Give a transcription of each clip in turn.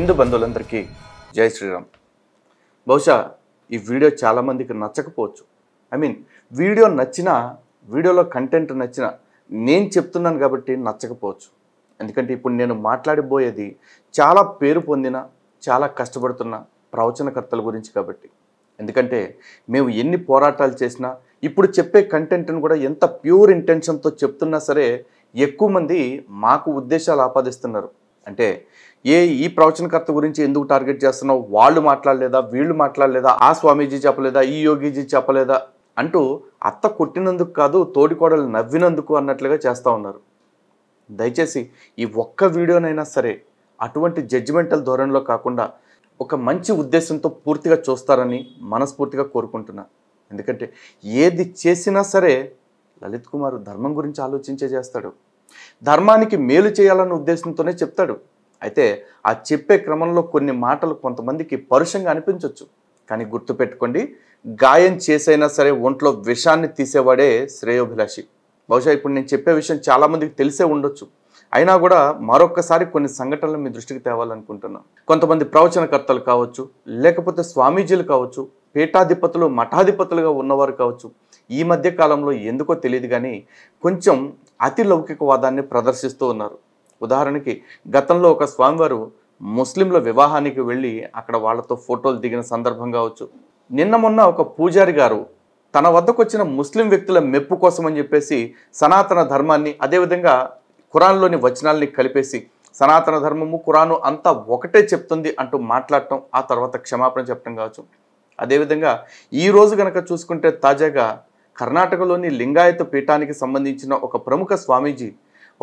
హిందూ బంధువులందరికీ జై శ్రీరామ్ బహుశా ఈ వీడియో చాలామందికి నచ్చకపోవచ్చు ఐ మీన్ వీడియో నచ్చిన వీడియోలో కంటెంట్ నచ్చిన నేను చెప్తున్నాను కాబట్టి నచ్చకపోవచ్చు ఎందుకంటే ఇప్పుడు నేను మాట్లాడిపోయేది చాలా పేరు పొందిన చాలా కష్టపడుతున్న ప్రవచనకర్తల గురించి కాబట్టి ఎందుకంటే మేము ఎన్ని పోరాటాలు చేసినా ఇప్పుడు చెప్పే కంటెంట్ను కూడా ఎంత ప్యూర్ ఇంటెన్షన్తో చెప్తున్నా సరే ఎక్కువ మంది మాకు ఉద్దేశాలు ఆపాదిస్తున్నారు అంటే ఏ ఈ ప్రవచనకర్త గురించి ఎందుకు టార్గెట్ చేస్తున్నావు వాళ్ళు మాట్లాడలేదా వీళ్ళు మాట్లాడలేదా ఆ స్వామీజీ చెప్పలేదా ఈ యోగీజీ చెప్పలేదా అంటూ అత్త కొట్టినందుకు కాదు తోడికోడలు నవ్వినందుకు అన్నట్లుగా చేస్తూ ఉన్నారు దయచేసి ఈ ఒక్క వీడియోనైనా సరే అటువంటి జడ్జిమెంటల్ ధోరణిలో కాకుండా ఒక మంచి ఉద్దేశంతో పూర్తిగా చూస్తారని మనస్ఫూర్తిగా కోరుకుంటున్నా ఎందుకంటే ఏది చేసినా సరే లలిత్ కుమార్ ధర్మం గురించి ఆలోచించే చేస్తాడు ధర్మానికి మేలు చేయాలన్న ఉద్దేశంతోనే చెప్తాడు అయితే ఆ చెప్పే క్రమంలో కొన్ని మాటలు కొంతమందికి పరుషంగా అనిపించవచ్చు కానీ గుర్తుపెట్టుకోండి గాయం చేసైనా సరే ఒంట్లో విషాన్ని తీసేవాడే శ్రేయోభిలాషి బహుశా ఇప్పుడు నేను చెప్పే విషయం చాలామందికి తెలిసే ఉండొచ్చు అయినా కూడా మరొక్కసారి కొన్ని సంఘటనలు మీ దృష్టికి తేవాలనుకుంటున్నా కొంతమంది ప్రవచనకర్తలు కావచ్చు లేకపోతే స్వామీజీలు కావచ్చు పీఠాధిపతులు మఠాధిపతులుగా ఉన్నవారు కావచ్చు ఈ మధ్య కాలంలో ఎందుకో తెలియదు కానీ కొంచెం అతి లౌకికవాదాన్ని ప్రదర్శిస్తూ ఉన్నారు ఉదాహరణకి గతంలో ఒక స్వామివారు ముస్లింల వివాహానికి వెళ్ళి అక్కడ వాళ్ళతో ఫోటోలు దిగిన సందర్భం కావచ్చు నిన్న మొన్న ఒక పూజారి గారు తన వద్దకు వచ్చిన ముస్లిం వ్యక్తుల మెప్పు కోసం అని చెప్పేసి సనాతన ధర్మాన్ని అదేవిధంగా ఖురాన్లోని వచనాల్ని కలిపేసి సనాతన ధర్మము ఖురాను అంతా ఒకటే చెప్తుంది అంటూ మాట్లాడటం ఆ తర్వాత క్షమాపణ చెప్పడం కావచ్చు అదేవిధంగా ఈరోజు కనుక చూసుకుంటే తాజాగా కర్ణాటకలోని లింగాయత పీఠానికి సంబంధించిన ఒక ప్రముఖ స్వామీజీ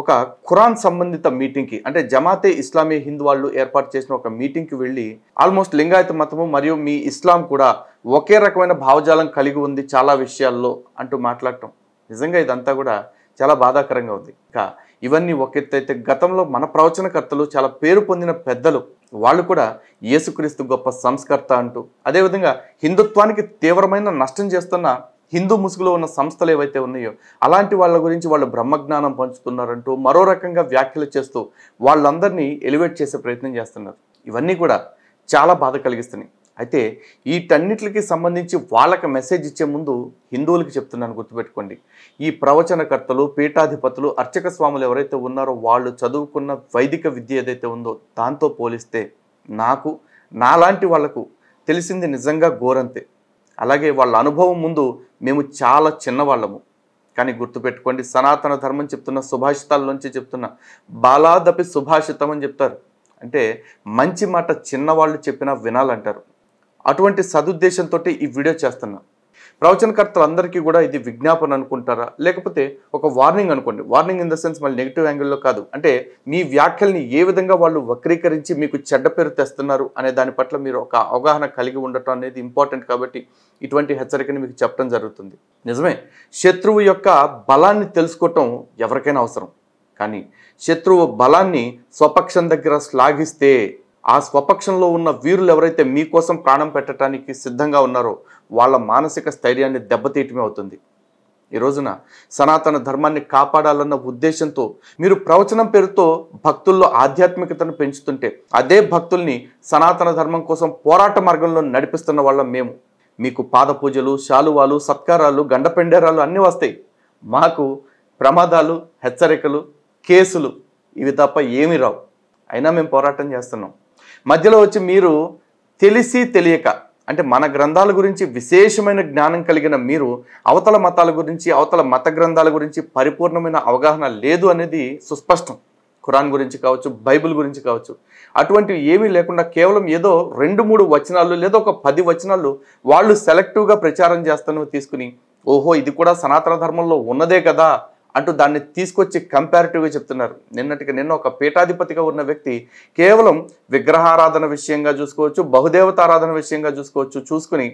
ఒక ఖురాన్ సంబంధిత మీటింగ్కి అంటే జమాతే ఇస్లామీ హింద్ వాళ్ళు ఏర్పాటు చేసిన ఒక మీటింగ్కి వెళ్ళి ఆల్మోస్ట్ లింగాయత మతము మరియు మీ ఇస్లాం కూడా ఒకే రకమైన భావజాలం కలిగి ఉంది చాలా విషయాల్లో అంటూ మాట్లాడటం నిజంగా ఇదంతా కూడా చాలా బాధాకరంగా ఉంది ఇంకా ఇవన్నీ ఒకెత్తైతే గతంలో మన ప్రవచనకర్తలు చాలా పేరు పొందిన పెద్దలు వాళ్ళు కూడా యేసుక్రీస్తు గొప్ప సంస్కర్త అంటూ అదేవిధంగా హిందుత్వానికి తీవ్రమైన నష్టం చేస్తున్న హిందూ ముసుగులో ఉన్న సంస్థలు ఏవైతే ఉన్నాయో అలాంటి వాళ్ళ గురించి వాళ్ళు బ్రహ్మజ్ఞానం పంచుతున్నారంటూ మరో రకంగా వ్యాఖ్యలు చేస్తూ వాళ్ళందరినీ ఎలివేట్ చేసే ప్రయత్నం చేస్తున్నారు ఇవన్నీ కూడా చాలా బాధ కలిగిస్తున్నాయి అయితే వీటన్నిటికి సంబంధించి వాళ్ళకి మెసేజ్ ఇచ్చే ముందు హిందువులకి చెప్తున్నాను గుర్తుపెట్టుకోండి ఈ ప్రవచనకర్తలు పీఠాధిపతులు అర్చక స్వాములు ఎవరైతే ఉన్నారో వాళ్ళు చదువుకున్న వైదిక విద్య ఏదైతే ఉందో దాంతో పోలిస్తే నాకు నాలాంటి వాళ్లకు తెలిసింది నిజంగా ఘోరంతే అలాగే వాళ్ళ అనుభవం ముందు మేము చాలా చిన్నవాళ్ళము కానీ గుర్తుపెట్టుకోండి సనాతన ధర్మం చెప్తున్న సుభాషితాల నుంచి చెప్తున్న బాలాదపి సుభాషితం అని చెప్తారు అంటే మంచి మాట చిన్నవాళ్ళు చెప్పినా వినాలంటారు అటువంటి సదుద్దేశంతో ఈ వీడియో చేస్తున్నా ప్రవచనకర్తలందరికీ కూడా ఇది విజ్ఞాపన అనుకుంటారా లేకపోతే ఒక వార్నింగ్ అనుకోండి వార్నింగ్ ఇన్ ద సెన్స్ మళ్ళీ నెగిటివ్ యాంగిల్లో కాదు అంటే మీ వ్యాఖ్యల్ని ఏ విధంగా వాళ్ళు వక్రీకరించి మీకు చెడ్డ పేరు తెస్తున్నారు అనే దాని పట్ల మీరు ఒక అవగాహన కలిగి ఉండటం అనేది ఇంపార్టెంట్ కాబట్టి ఇటువంటి హెచ్చరికని మీకు చెప్పడం జరుగుతుంది నిజమే శత్రువు యొక్క బలాన్ని తెలుసుకోవటం ఎవరికైనా అవసరం కానీ శత్రువు బలాన్ని స్వపక్షం దగ్గర శ్లాఘిస్తే ఆ స్వపక్షంలో ఉన్న వీరులు ఎవరైతే మీకోసం ప్రాణం పెట్టడానికి సిద్ధంగా ఉన్నారో వాళ్ళ మానసిక స్థైర్యాన్ని దెబ్బతీయటమే అవుతుంది ఈ రోజున సనాతన ధర్మాన్ని కాపాడాలన్న ఉద్దేశంతో మీరు ప్రవచనం పేరుతో భక్తుల్లో ఆధ్యాత్మికతను పెంచుతుంటే అదే భక్తుల్ని సనాతన ధర్మం కోసం పోరాట మార్గంలో నడిపిస్తున్న వాళ్ళం మేము మీకు పాదపూజలు శాలువాలు సత్కారాలు గండపెండేరాలు అన్నీ వస్తాయి మాకు ప్రమాదాలు హెచ్చరికలు కేసులు ఇవి తప్ప ఏమీ రావు అయినా మేము పోరాటం చేస్తున్నాం మధ్యలో వచ్చి మీరు తెలిసి తెలియక అంటే మన గ్రంథాల గురించి విశేషమైన జ్ఞానం కలిగిన మీరు అవతల మతాల గురించి అవతల మత గ్రంథాల గురించి పరిపూర్ణమైన అవగాహన లేదు అనేది సుస్పష్టం ఖురాన్ గురించి కావచ్చు బైబిల్ గురించి కావచ్చు అటువంటివి ఏమీ లేకుండా కేవలం ఏదో రెండు మూడు వచనాలు లేదా ఒక పది వచనాలు వాళ్ళు సెలెక్టివ్గా ప్రచారం చేస్తాను తీసుకుని ఓహో ఇది కూడా సనాతన ధర్మంలో ఉన్నదే కదా అంటూ దాన్ని తీసుకొచ్చి కంపారిటివ్గా చెప్తున్నారు నిన్నటికి నిన్న ఒక పీఠాధిపతిగా ఉన్న వ్యక్తి కేవలం విగ్రహారాధన విషయంగా చూసుకోవచ్చు బహుదేవతారాధన విషయంగా చూసుకోవచ్చు చూసుకుని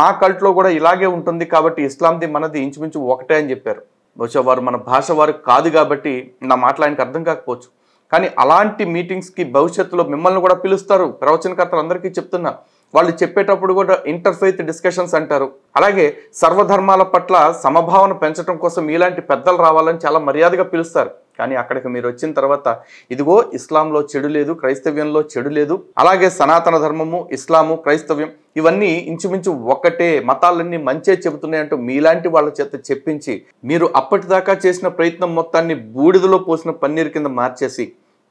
మా కల్ట్లో కూడా ఇలాగే ఉంటుంది కాబట్టి ఇస్లాంది మనది ఇంచుమించు ఒకటే అని చెప్పారు బహుశా వారు మన భాష వారు కాదు కాబట్టి నా మాటలు ఆయనకు అర్థం కాకపోవచ్చు కానీ అలాంటి మీటింగ్స్కి భవిష్యత్తులో మిమ్మల్ని కూడా పిలుస్తారు ప్రవచనకర్తలు అందరికీ చెప్తున్నా వాళ్ళు చెప్పేటప్పుడు కూడా ఇంటర్ఫెయిత్ డిస్కషన్స్ అంటారు అలాగే సర్వధర్మాల పట్ల సమభావన పెంచడం కోసం మీలాంటి పెద్దలు రావాలని చాలా మర్యాదగా పిలుస్తారు కానీ అక్కడికి మీరు వచ్చిన తర్వాత ఇదిగో ఇస్లాంలో చెడు లేదు క్రైస్తవ్యంలో చెడు లేదు అలాగే సనాతన ధర్మము ఇస్లాము క్రైస్తవ్యం ఇవన్నీ ఇంచుమించు ఒక్కటే మతాలన్నీ మంచే చెబుతున్నాయంటూ మీలాంటి వాళ్ళ చేత చెప్పించి మీరు అప్పటిదాకా చేసిన ప్రయత్నం మొత్తాన్ని బూడిదలో పోసిన పన్నీరు కింద మార్చేసి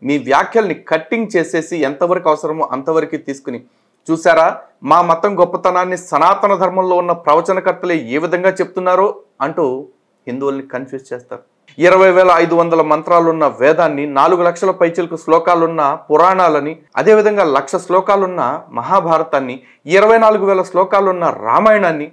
మీ వ్యాఖ్యల్ని కట్టింగ్ చేసేసి ఎంతవరకు అవసరమో అంతవరకు తీసుకుని చూసారా మా మతం గొప్పతనాన్ని సనాతన ధర్మంలో ఉన్న ప్రవచనకర్తలే ఏ విధంగా చెప్తున్నారో అంటూ హిందువుల్ని కన్ఫ్యూజ్ చేస్తారు ఇరవై వేల ఐదు వందల మంత్రాలున్న వేదాన్ని నాలుగు లక్షల పైచిలకు శ్లోకాలున్న పురాణాలని అదేవిధంగా లక్ష శ్లోకాలున్న మహాభారతాన్ని ఇరవై నాలుగు వేల శ్లోకాలున్న రామాయణాన్ని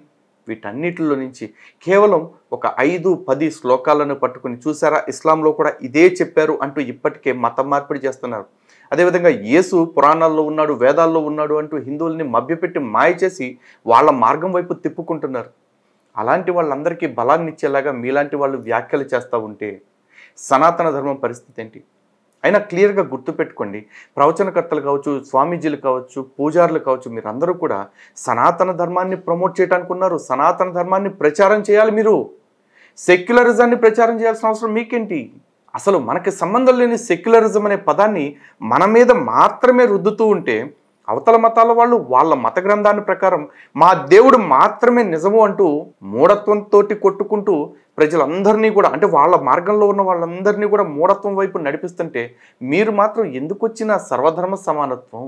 వీటన్నిటిలో నుంచి కేవలం ఒక ఐదు పది శ్లోకాలను పట్టుకుని చూసారా ఇస్లాంలో కూడా ఇదే చెప్పారు అంటూ ఇప్పటికే మతం మార్పిడి చేస్తున్నారు అదేవిధంగా యేసు పురాణాల్లో ఉన్నాడు వేదాల్లో ఉన్నాడు అంటూ హిందువుల్ని మభ్యపెట్టి మాయ చేసి వాళ్ళ మార్గం వైపు తిప్పుకుంటున్నారు అలాంటి వాళ్ళందరికీ బలాన్ని ఇచ్చేలాగా మీలాంటి వాళ్ళు వ్యాఖ్యలు చేస్తూ ఉంటే సనాతన ధర్మం పరిస్థితి ఏంటి అయినా క్లియర్గా గుర్తుపెట్టుకోండి ప్రవచనకర్తలు కావచ్చు స్వామీజీలు కావచ్చు పూజారులు కావచ్చు మీరందరూ కూడా సనాతన ధర్మాన్ని ప్రమోట్ చేయడానికి ఉన్నారు సనాతన ధర్మాన్ని ప్రచారం చేయాలి మీరు సెక్యులరిజాన్ని ప్రచారం చేయాల్సిన అవసరం మీకేంటి అసలు మనకి సంబంధం లేని సెక్యులరిజం అనే పదాన్ని మన మీద మాత్రమే రుద్దుతూ ఉంటే అవతల మతాల వాళ్ళు వాళ్ళ మత గ్రంథాన్ని ప్రకారం మా దేవుడు మాత్రమే నిజము అంటూ మూఢత్వంతో కొట్టుకుంటూ ప్రజలందరినీ కూడా అంటే వాళ్ళ మార్గంలో ఉన్న వాళ్ళందరినీ కూడా మూఢత్వం వైపు నడిపిస్తుంటే మీరు మాత్రం ఎందుకు వచ్చిన సర్వధర్మ సమానత్వం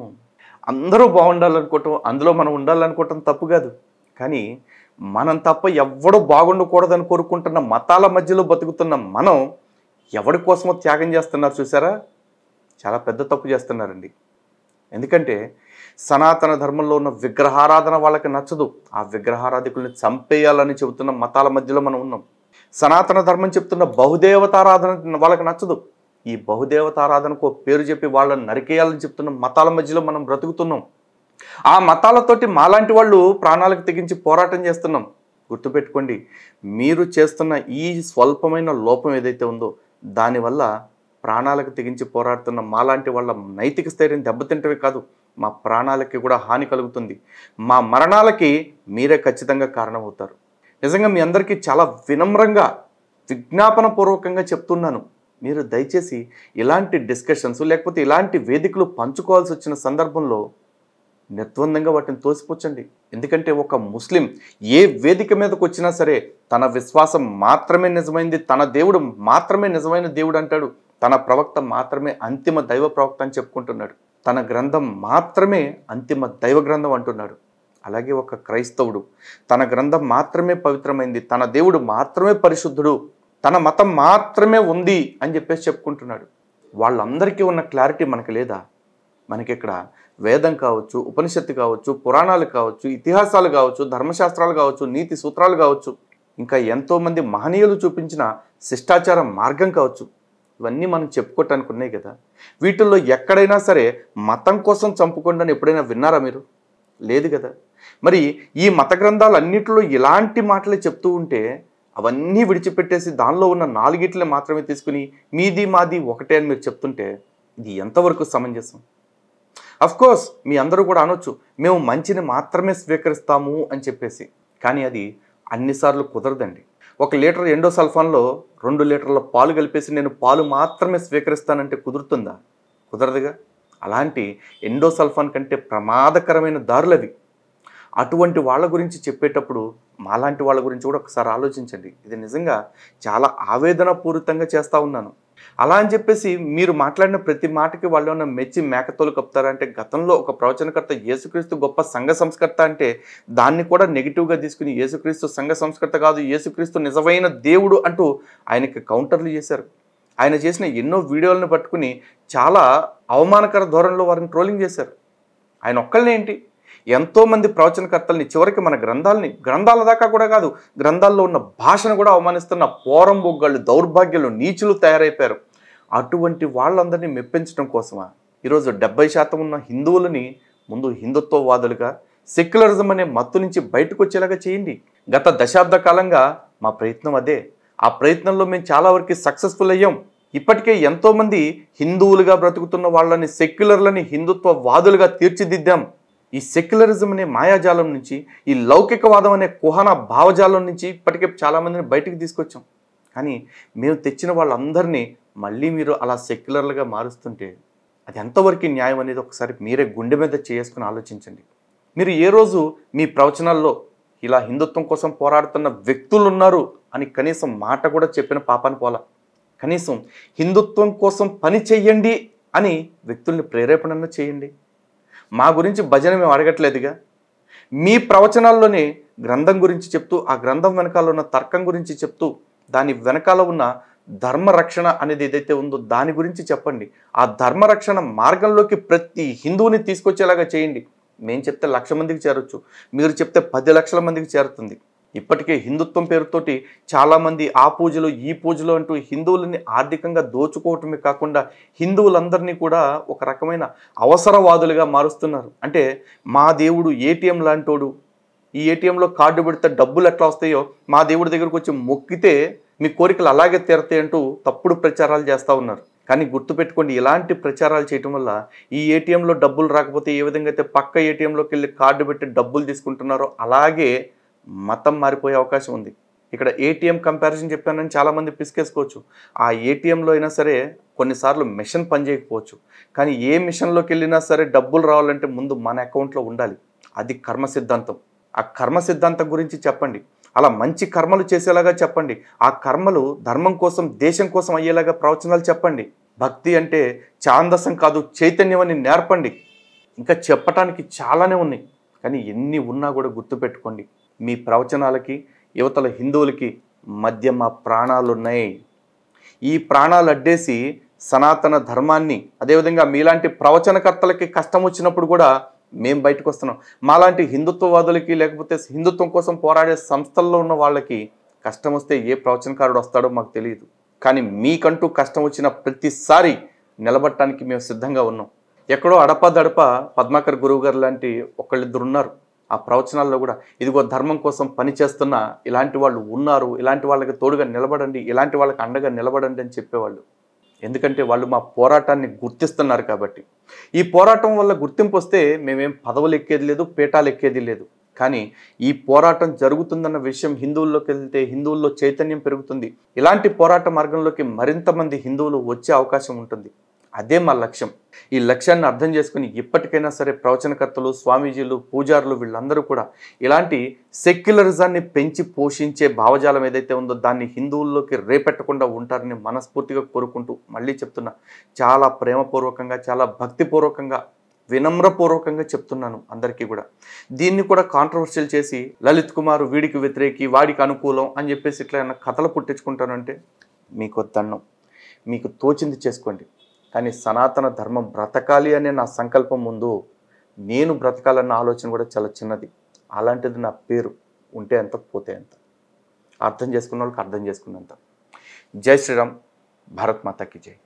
అందరూ బాగుండాలనుకోవటం అందులో మనం ఉండాలనుకోవటం తప్పు కాదు కానీ మనం తప్ప ఎవడో బాగుండకూడదని కోరుకుంటున్న మతాల మధ్యలో బతుకుతున్న మనం ఎవరి కోసమో త్యాగం చేస్తున్నారు చూసారా చాలా పెద్ద తప్పు చేస్తున్నారండి ఎందుకంటే సనాతన ధర్మంలో ఉన్న విగ్రహారాధన వాళ్ళకి నచ్చదు ఆ విగ్రహారాధికుల్ని చంపేయాలని చెబుతున్న మతాల మధ్యలో మనం ఉన్నాం సనాతన ధర్మం చెప్తున్న బహుదేవతారాధన వాళ్ళకి నచ్చదు ఈ బహుదేవతారాధనకు పేరు చెప్పి వాళ్ళని నరికేయాలని చెప్తున్న మతాల మధ్యలో మనం బ్రతుకుతున్నాం ఆ మతాలతోటి మాలాంటి వాళ్ళు ప్రాణాలకు తెగించి పోరాటం చేస్తున్నాం గుర్తుపెట్టుకోండి మీరు చేస్తున్న ఈ స్వల్పమైన లోపం ఏదైతే ఉందో దానివల్ల ప్రాణాలకు తెగించి పోరాడుతున్న మాలాంటి వాళ్ళ నైతిక స్థైర్యం దెబ్బతింటవే కాదు మా ప్రాణాలకి కూడా హాని కలుగుతుంది మా మరణాలకి మీరే ఖచ్చితంగా కారణమవుతారు నిజంగా మీ అందరికీ చాలా వినమ్రంగా విజ్ఞాపన పూర్వకంగా చెప్తున్నాను మీరు దయచేసి ఇలాంటి డిస్కషన్స్ లేకపోతే ఇలాంటి వేదికలు పంచుకోవాల్సి వచ్చిన సందర్భంలో నిర్ద్వందంగా వాటిని తోసిపుచ్చండి ఎందుకంటే ఒక ముస్లిం ఏ వేదిక మీదకు వచ్చినా సరే తన విశ్వాసం మాత్రమే నిజమైంది తన దేవుడు మాత్రమే నిజమైన దేవుడు అంటాడు తన ప్రవక్త మాత్రమే అంతిమ దైవ ప్రవక్త అని చెప్పుకుంటున్నాడు తన గ్రంథం మాత్రమే అంతిమ దైవ గ్రంథం అంటున్నాడు అలాగే ఒక క్రైస్తవుడు తన గ్రంథం మాత్రమే పవిత్రమైంది తన దేవుడు మాత్రమే పరిశుద్ధుడు తన మతం మాత్రమే ఉంది అని చెప్పేసి చెప్పుకుంటున్నాడు వాళ్ళందరికీ ఉన్న క్లారిటీ మనకి లేదా మనకిక్కడ వేదం కావచ్చు ఉపనిషత్తు కావచ్చు పురాణాలు కావచ్చు ఇతిహాసాలు కావచ్చు ధర్మశాస్త్రాలు కావచ్చు నీతి సూత్రాలు కావచ్చు ఇంకా ఎంతోమంది మహనీయులు చూపించిన శిష్టాచార మార్గం కావచ్చు ఇవన్నీ మనం చెప్పుకోవటానికి ఉన్నాయి కదా వీటిల్లో ఎక్కడైనా సరే మతం కోసం చంపుకుండా ఎప్పుడైనా విన్నారా మీరు లేదు కదా మరి ఈ మత గ్రంథాలు అన్నింటిలో ఇలాంటి మాటలే చెప్తూ ఉంటే అవన్నీ విడిచిపెట్టేసి దానిలో ఉన్న నాలుగిట్లే మాత్రమే తీసుకుని మీది మాది ఒకటే అని మీరు చెప్తుంటే ఇది ఎంతవరకు సమంజసం కోర్స్ మీ అందరూ కూడా అనొచ్చు మేము మంచిని మాత్రమే స్వీకరిస్తాము అని చెప్పేసి కానీ అది అన్నిసార్లు కుదరదండి ఒక లీటర్ ఎండోసల్ఫాన్లో రెండు లీటర్ల పాలు కలిపేసి నేను పాలు మాత్రమే స్వీకరిస్తానంటే కుదురుతుందా కుదరదుగా అలాంటి ఎండోసల్ఫాన్ కంటే ప్రమాదకరమైన దారులవి అటువంటి వాళ్ళ గురించి చెప్పేటప్పుడు మాలాంటి వాళ్ళ గురించి కూడా ఒకసారి ఆలోచించండి ఇది నిజంగా చాలా ఆవేదనపూరితంగా చేస్తూ ఉన్నాను అలా అని చెప్పేసి మీరు మాట్లాడిన ప్రతి మాటకి వాళ్ళు ఉన్న మెచ్చి మేకతోలు కప్తారంటే గతంలో ఒక ప్రవచనకర్త యేసుక్రీస్తు గొప్ప సంఘ సంస్కర్త అంటే దాన్ని కూడా నెగిటివ్గా తీసుకుని యేసుక్రీస్తు సంఘ సంస్కర్త కాదు యేసుక్రీస్తు నిజమైన దేవుడు అంటూ ఆయనకి కౌంటర్లు చేశారు ఆయన చేసిన ఎన్నో వీడియోలను పట్టుకుని చాలా అవమానకర ధోరణిలో వారిని ట్రోలింగ్ చేశారు ఆయన ఒక్కళ్ళేంటి ఎంతోమంది ప్రవచనకర్తల్ని చివరికి మన గ్రంథాలని గ్రంథాల దాకా కూడా కాదు గ్రంథాల్లో ఉన్న భాషను కూడా అవమానిస్తున్న పోరం బొగ్గళ్ళు దౌర్భాగ్యులు నీచులు తయారైపోయారు అటువంటి వాళ్ళందరినీ మెప్పించడం కోసమా ఈరోజు డెబ్బై శాతం ఉన్న హిందువులని ముందు హిందుత్వవాదులుగా సెక్యులరిజం అనే మత్తు నుంచి బయటకు వచ్చేలాగా చేయండి గత దశాబ్ద కాలంగా మా ప్రయత్నం అదే ఆ ప్రయత్నంలో మేము చాలా వరకు సక్సెస్ఫుల్ అయ్యాం ఇప్పటికే ఎంతోమంది హిందువులుగా బ్రతుకుతున్న వాళ్ళని సెక్యులర్లని హిందుత్వవాదులుగా తీర్చిదిద్దాం ఈ సెక్యులరిజం అనే మాయాజాలం నుంచి ఈ లౌకికవాదం అనే కుహన భావజాలం నుంచి ఇప్పటికే చాలామందిని బయటికి తీసుకొచ్చాం కానీ మేము తెచ్చిన వాళ్ళందరినీ మళ్ళీ మీరు అలా సెక్యులర్లుగా మారుస్తుంటే అది ఎంతవరకు న్యాయం అనేది ఒకసారి మీరే గుండె మీద చేసుకుని ఆలోచించండి మీరు ఏ రోజు మీ ప్రవచనాల్లో ఇలా హిందుత్వం కోసం పోరాడుతున్న వ్యక్తులు ఉన్నారు అని కనీసం మాట కూడా చెప్పిన పాపాన్ని పోలా కనీసం హిందుత్వం కోసం పని చెయ్యండి అని వ్యక్తుల్ని ప్రేరేపణను చేయండి మా గురించి భజన మేము అడగట్లేదుగా మీ ప్రవచనాల్లోనే గ్రంథం గురించి చెప్తూ ఆ గ్రంథం వెనకాల ఉన్న తర్కం గురించి చెప్తూ దాని వెనకాల ఉన్న ధర్మరక్షణ అనేది ఏదైతే ఉందో దాని గురించి చెప్పండి ఆ ధర్మరక్షణ మార్గంలోకి ప్రతి హిందువుని తీసుకొచ్చేలాగా చేయండి మేము చెప్తే లక్ష మందికి చేరొచ్చు మీరు చెప్తే పది లక్షల మందికి చేరుతుంది ఇప్పటికే హిందుత్వం పేరుతోటి చాలామంది ఆ పూజలు ఈ పూజలు అంటూ హిందువులని ఆర్థికంగా దోచుకోవటమే కాకుండా హిందువులందరినీ కూడా ఒక రకమైన అవసరవాదులుగా మారుస్తున్నారు అంటే మా దేవుడు ఏటీఎం లాంటోడు ఈ ఏటీఎంలో కార్డు పెడితే డబ్బులు ఎట్లా వస్తాయో మా దేవుడి దగ్గరకు వచ్చి మొక్కితే మీ కోరికలు అలాగే తీరతాయి అంటూ తప్పుడు ప్రచారాలు చేస్తూ ఉన్నారు కానీ గుర్తుపెట్టుకోండి ఇలాంటి ప్రచారాలు చేయటం వల్ల ఈ ఏటీఎంలో డబ్బులు రాకపోతే ఏ విధంగా అయితే పక్క ఏటీఎంలోకి వెళ్ళి కార్డు పెట్టి డబ్బులు తీసుకుంటున్నారో అలాగే మతం మారిపోయే అవకాశం ఉంది ఇక్కడ ఏటీఎం కంపారిజన్ చెప్పానని చాలామంది పిసికేసుకోవచ్చు ఆ ఏటీఎంలో అయినా సరే కొన్నిసార్లు మిషన్ పనిచేయకపోవచ్చు కానీ ఏ మిషన్లోకి వెళ్ళినా సరే డబ్బులు రావాలంటే ముందు మన అకౌంట్లో ఉండాలి అది కర్మ సిద్ధాంతం ఆ కర్మ సిద్ధాంతం గురించి చెప్పండి అలా మంచి కర్మలు చేసేలాగా చెప్పండి ఆ కర్మలు ధర్మం కోసం దేశం కోసం అయ్యేలాగా ప్రవచనాలు చెప్పండి భక్తి అంటే చాందసం కాదు చైతన్యం అని నేర్పండి ఇంకా చెప్పటానికి చాలానే ఉన్నాయి కానీ ఎన్ని ఉన్నా కూడా గుర్తుపెట్టుకోండి మీ ప్రవచనాలకి యువతల హిందువులకి మధ్య మా ప్రాణాలున్నాయి ఈ ప్రాణాలు అడ్డేసి సనాతన ధర్మాన్ని అదేవిధంగా మీలాంటి ప్రవచనకర్తలకి కష్టం వచ్చినప్పుడు కూడా మేము బయటకు వస్తున్నాం మాలాంటి హిందుత్వవాదులకి లేకపోతే హిందుత్వం కోసం పోరాడే సంస్థల్లో ఉన్న వాళ్ళకి కష్టం వస్తే ఏ ప్రవచనకారుడు వస్తాడో మాకు తెలియదు కానీ మీకంటూ కష్టం వచ్చిన ప్రతిసారి నిలబట్టడానికి మేము సిద్ధంగా ఉన్నాం ఎక్కడో అడప దడప పద్మాకర్ గురువు గారు లాంటి ఒకళ్ళిద్దరున్నారు ఉన్నారు ఆ ప్రవచనాల్లో కూడా ఇదిగో ధర్మం కోసం పనిచేస్తున్న ఇలాంటి వాళ్ళు ఉన్నారు ఇలాంటి వాళ్ళకి తోడుగా నిలబడండి ఇలాంటి వాళ్ళకి అండగా నిలబడండి అని చెప్పేవాళ్ళు ఎందుకంటే వాళ్ళు మా పోరాటాన్ని గుర్తిస్తున్నారు కాబట్టి ఈ పోరాటం వల్ల గుర్తింపు వస్తే మేమేం పదవులు ఎక్కేది లేదు పీఠాలు ఎక్కేది లేదు కానీ ఈ పోరాటం జరుగుతుందన్న విషయం హిందువుల్లోకి వెళ్తే హిందువుల్లో చైతన్యం పెరుగుతుంది ఇలాంటి పోరాట మార్గంలోకి మరింత మంది హిందువులు వచ్చే అవకాశం ఉంటుంది అదే మా లక్ష్యం ఈ లక్ష్యాన్ని అర్థం చేసుకుని ఇప్పటికైనా సరే ప్రవచనకర్తలు స్వామీజీలు పూజారులు వీళ్ళందరూ కూడా ఇలాంటి సెక్యులరిజాన్ని పెంచి పోషించే భావజాలం ఏదైతే ఉందో దాన్ని హిందువుల్లోకి రేపెట్టకుండా ఉంటారని మనస్ఫూర్తిగా కోరుకుంటూ మళ్ళీ చెప్తున్నా చాలా ప్రేమపూర్వకంగా చాలా భక్తిపూర్వకంగా వినమ్రపూర్వకంగా చెప్తున్నాను అందరికీ కూడా దీన్ని కూడా కాంట్రవర్షియల్ చేసి లలిత్ కుమార్ వీడికి వ్యతిరేకి వాడికి అనుకూలం అని చెప్పేసి ఇట్లా కథలు పుట్టించుకుంటానంటే మీకు వద్దన్నం మీకు తోచింది చేసుకోండి కానీ సనాతన ధర్మం బ్రతకాలి అనే నా సంకల్పం ముందు నేను బ్రతకాలన్న ఆలోచన కూడా చాలా చిన్నది అలాంటిది నా పేరు ఉంటే ఎంత పోతే ఎంత అర్థం చేసుకున్న వాళ్ళకి అర్థం చేసుకున్నంత జై శ్రీరామ్ భారత్ మాతకి జై